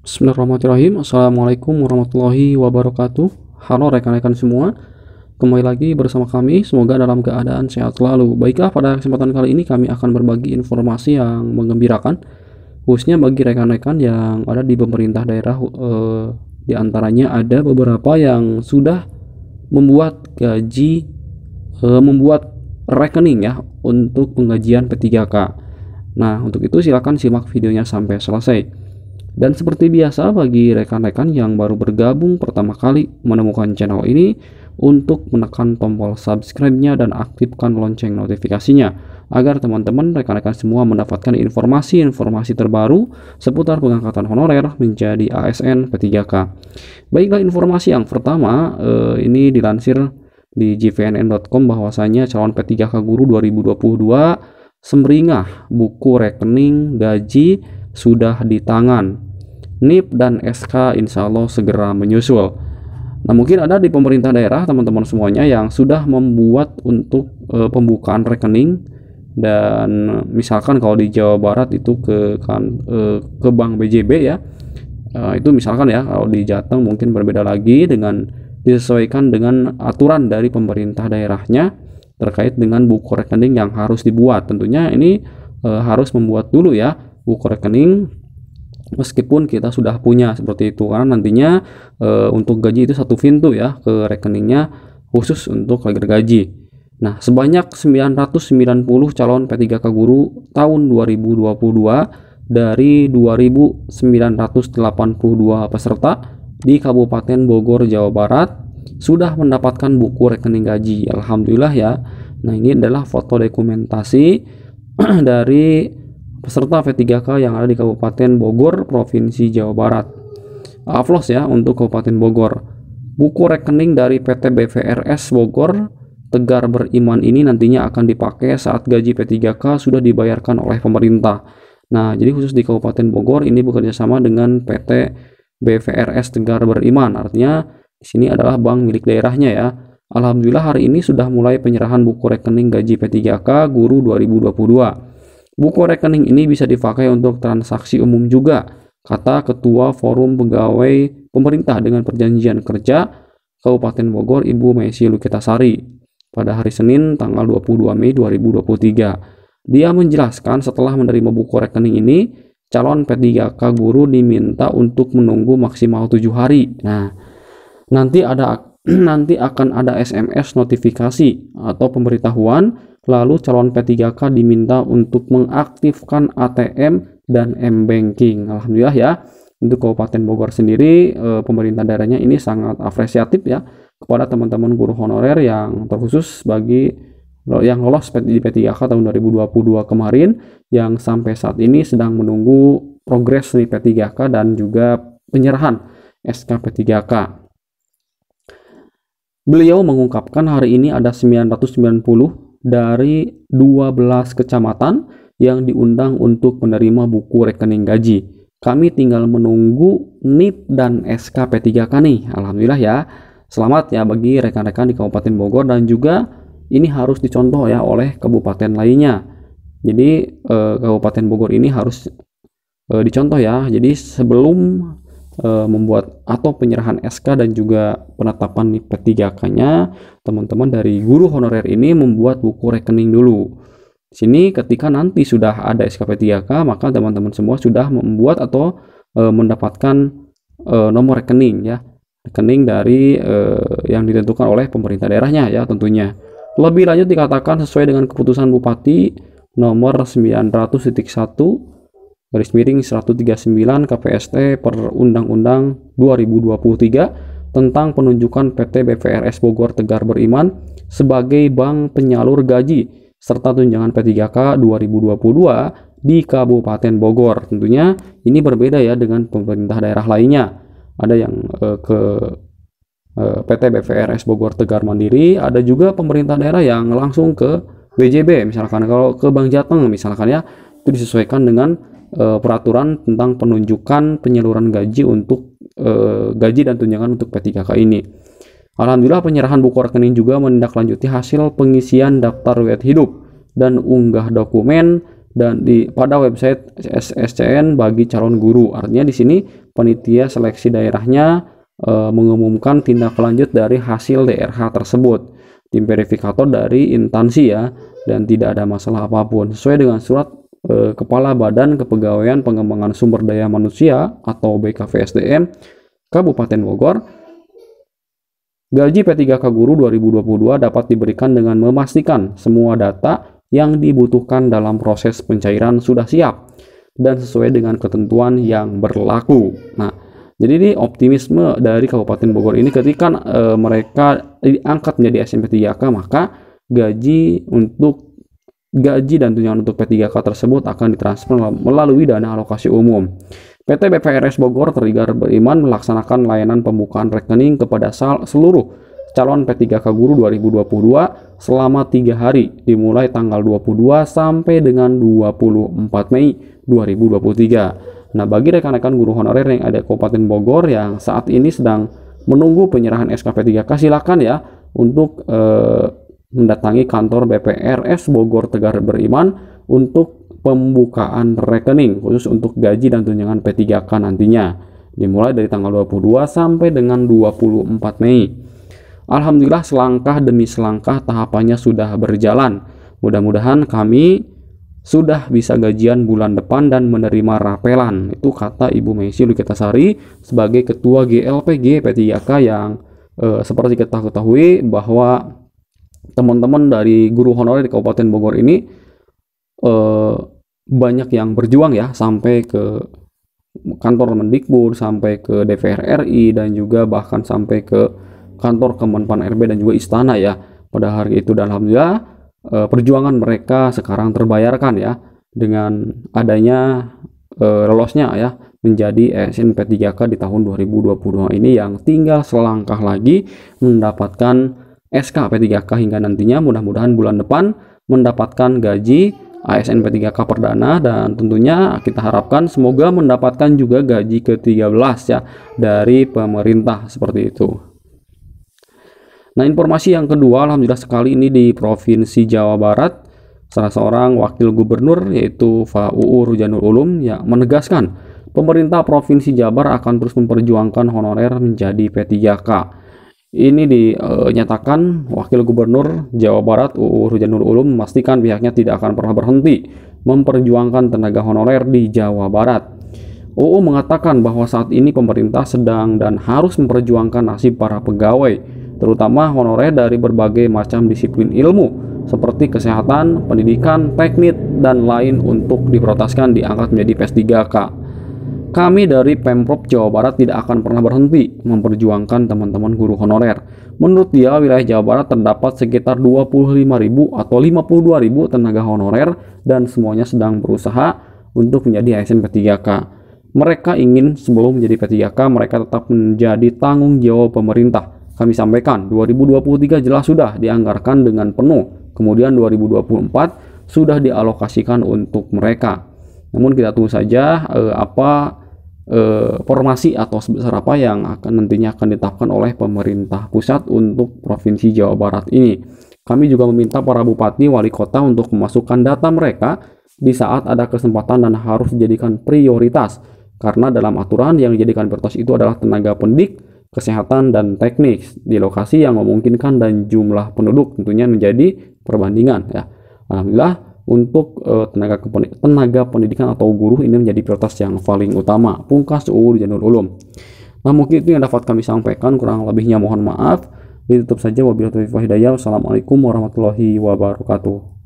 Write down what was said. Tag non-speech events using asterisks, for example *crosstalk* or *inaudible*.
Bismillahirrahmanirrahim Assalamualaikum warahmatullahi wabarakatuh Halo rekan-rekan semua Kembali lagi bersama kami Semoga dalam keadaan sehat selalu Baiklah pada kesempatan kali ini kami akan berbagi informasi yang mengembirakan Khususnya bagi rekan-rekan yang ada di pemerintah daerah eh, Di antaranya ada beberapa yang sudah membuat gaji eh, Membuat rekening ya Untuk penggajian P3K Nah untuk itu silahkan simak videonya sampai selesai dan seperti biasa bagi rekan-rekan yang baru bergabung pertama kali menemukan channel ini untuk menekan tombol subscribe-nya dan aktifkan lonceng notifikasinya agar teman-teman rekan-rekan semua mendapatkan informasi-informasi terbaru seputar pengangkatan honorer menjadi ASN P3K. Baiklah informasi yang pertama eh, ini dilansir di jvnn.com bahwasanya calon P3K guru 2022 semringah buku rekening gaji sudah di tangan NIP dan SK insya Allah segera menyusul. Nah mungkin ada di pemerintah daerah teman-teman semuanya yang sudah membuat untuk e, pembukaan rekening dan misalkan kalau di Jawa Barat itu ke kan e, ke bank BJB ya e, itu misalkan ya kalau di Jateng mungkin berbeda lagi dengan disesuaikan dengan aturan dari pemerintah daerahnya terkait dengan buku rekening yang harus dibuat tentunya ini e, harus membuat dulu ya buku rekening meskipun kita sudah punya seperti itu karena nantinya e, untuk gaji itu satu pintu ya ke rekeningnya khusus untuk lagi gaji. Nah, sebanyak 990 calon P3K guru tahun 2022 dari 2982 peserta di Kabupaten Bogor, Jawa Barat sudah mendapatkan buku rekening gaji. Alhamdulillah ya. Nah, ini adalah foto dokumentasi *clears throat* dari peserta v 3 k yang ada di Kabupaten Bogor, Provinsi Jawa Barat. Aflos ya untuk Kabupaten Bogor. Buku rekening dari PT BVRS Bogor Tegar Beriman ini nantinya akan dipakai saat gaji P3K sudah dibayarkan oleh pemerintah. Nah, jadi khusus di Kabupaten Bogor ini bekerja sama dengan PT BVRS Tegar Beriman. Artinya di sini adalah bank milik daerahnya ya. Alhamdulillah hari ini sudah mulai penyerahan buku rekening gaji P3K guru 2022. Buku rekening ini bisa dipakai untuk transaksi umum juga, kata Ketua Forum Pegawai Pemerintah dengan Perjanjian Kerja Kabupaten Bogor Ibu Messi Lukitasari pada hari Senin tanggal 22 Mei 2023. Dia menjelaskan setelah menerima buku rekening ini, calon P3K guru diminta untuk menunggu maksimal tujuh hari. Nah, nanti ada *clears throat* nanti akan ada SMS notifikasi atau pemberitahuan Lalu calon P3K diminta untuk mengaktifkan ATM dan M-Banking. Alhamdulillah ya, untuk Kabupaten Bogor sendiri eh, pemerintah daerahnya ini sangat apresiatif ya kepada teman-teman guru honorer yang terkhusus bagi yang lolos di P3K tahun 2022 kemarin yang sampai saat ini sedang menunggu progres di P3K dan juga penyerahan SK P3K. Beliau mengungkapkan hari ini ada 990 dari 12 kecamatan yang diundang untuk menerima buku rekening gaji. Kami tinggal menunggu NIP dan SKP3K nih. Alhamdulillah ya. Selamat ya bagi rekan-rekan di Kabupaten Bogor dan juga ini harus dicontoh ya oleh kabupaten lainnya. Jadi eh, Kabupaten Bogor ini harus eh, dicontoh ya. Jadi sebelum Eh, membuat atau penyerahan SK dan juga penetapan P3K-nya, teman-teman dari guru honorer ini membuat buku rekening dulu. Di sini ketika nanti sudah ada SKP 3K, maka teman-teman semua sudah membuat atau e, mendapatkan e, nomor rekening ya. Rekening dari e, yang ditentukan oleh pemerintah daerahnya ya tentunya. Lebih lanjut dikatakan sesuai dengan keputusan Bupati nomor 900.1 garis miring 139 KPST per Undang-Undang 2023 tentang penunjukan PT BVRS Bogor Tegar Beriman sebagai bank penyalur gaji serta tunjangan P3K 2022 di Kabupaten Bogor. Tentunya ini berbeda ya dengan pemerintah daerah lainnya. Ada yang eh, ke eh, PT BVRS Bogor Tegar Mandiri, ada juga pemerintah daerah yang langsung ke BJB misalkan kalau ke Bank Jateng misalkan ya itu disesuaikan dengan uh, peraturan tentang penunjukan penyaluran gaji untuk uh, gaji dan tunjangan untuk P3K ini. Alhamdulillah penyerahan buku rekening juga menindaklanjuti hasil pengisian daftar riwayat hidup dan unggah dokumen dan di pada website SSCN bagi calon guru. Artinya di sini penitia seleksi daerahnya e, mengumumkan tindak lanjut dari hasil DRH tersebut. Tim verifikator dari intansi ya dan tidak ada masalah apapun sesuai dengan surat Kepala Badan Kepegawaian Pengembangan Sumber Daya Manusia atau BKVSDM Kabupaten Bogor. Gaji P3K Guru 2022 dapat diberikan dengan memastikan semua data yang dibutuhkan dalam proses pencairan sudah siap dan sesuai dengan ketentuan yang berlaku. Nah, jadi ini optimisme dari Kabupaten Bogor ini ketika e, mereka eh, diangkat menjadi SMP 3K maka gaji untuk Gaji dan tunjangan untuk P3K tersebut akan ditransfer melalui dana alokasi umum. PT BPRS Bogor Terigar Beriman melaksanakan layanan pembukaan rekening kepada seluruh calon P3K Guru 2022 selama tiga hari dimulai tanggal 22 sampai dengan 24 Mei 2023. Nah, bagi rekan-rekan guru honorer yang ada di Kabupaten Bogor yang saat ini sedang menunggu penyerahan SKP 3K silakan ya untuk eh, mendatangi kantor BPRS Bogor Tegar Beriman untuk pembukaan rekening khusus untuk gaji dan tunjangan P3K nantinya dimulai dari tanggal 22 sampai dengan 24 Mei. Alhamdulillah selangkah demi selangkah tahapannya sudah berjalan. Mudah-mudahan kami sudah bisa gajian bulan depan dan menerima rapelan. Itu kata Ibu Messi Luketasari sebagai ketua GLPG P3K yang eh, seperti kita ketahui bahwa teman-teman dari guru honorer di Kabupaten Bogor ini eh, banyak yang berjuang ya sampai ke kantor Mendikbud sampai ke DPR RI dan juga bahkan sampai ke kantor Kemenpan RB dan juga istana ya pada hari itu dan alhamdulillah eh, perjuangan mereka sekarang terbayarkan ya dengan adanya eh, lolosnya ya menjadi snp P3K di tahun 2022 ini yang tinggal selangkah lagi mendapatkan SK P3K hingga nantinya mudah-mudahan bulan depan mendapatkan gaji ASN P3K perdana dan tentunya kita harapkan semoga mendapatkan juga gaji ke-13 ya dari pemerintah seperti itu. Nah, informasi yang kedua alhamdulillah sekali ini di Provinsi Jawa Barat salah seorang wakil gubernur yaitu Fa Uur Janur Ulum yang menegaskan pemerintah Provinsi Jabar akan terus memperjuangkan honorer menjadi P3K. Ini dinyatakan eh, Wakil Gubernur Jawa Barat UU Rujanur Ulum memastikan pihaknya tidak akan pernah berhenti memperjuangkan tenaga honorer di Jawa Barat. UU mengatakan bahwa saat ini pemerintah sedang dan harus memperjuangkan nasib para pegawai, terutama honorer dari berbagai macam disiplin ilmu seperti kesehatan, pendidikan, teknik, dan lain untuk diprotaskan diangkat menjadi PS3K. Kami dari Pemprov Jawa Barat tidak akan pernah berhenti memperjuangkan teman-teman guru honorer. Menurut dia, wilayah Jawa Barat terdapat sekitar 25.000 atau 52.000 tenaga honorer dan semuanya sedang berusaha untuk menjadi ASN P3K. Mereka ingin sebelum menjadi P3K mereka tetap menjadi tanggung jawab pemerintah. Kami sampaikan 2023 jelas sudah dianggarkan dengan penuh. Kemudian 2024 sudah dialokasikan untuk mereka. Namun kita tunggu saja eh, apa eh, formasi atau sebesar apa yang akan nantinya akan ditetapkan oleh pemerintah pusat untuk provinsi Jawa Barat ini. Kami juga meminta para bupati, wali kota untuk memasukkan data mereka di saat ada kesempatan dan harus dijadikan prioritas karena dalam aturan yang dijadikan prioritas itu adalah tenaga pendidik, kesehatan, dan teknik di lokasi yang memungkinkan dan jumlah penduduk tentunya menjadi perbandingan ya. Alhamdulillah untuk uh, tenaga tenaga pendidikan atau guru ini menjadi prioritas yang paling utama pungkas UU Janur Ulum. Nah mungkin itu yang dapat kami sampaikan kurang lebihnya mohon maaf. Ditutup saja wabillahi taufiq Wassalamualaikum warahmatullahi wabarakatuh.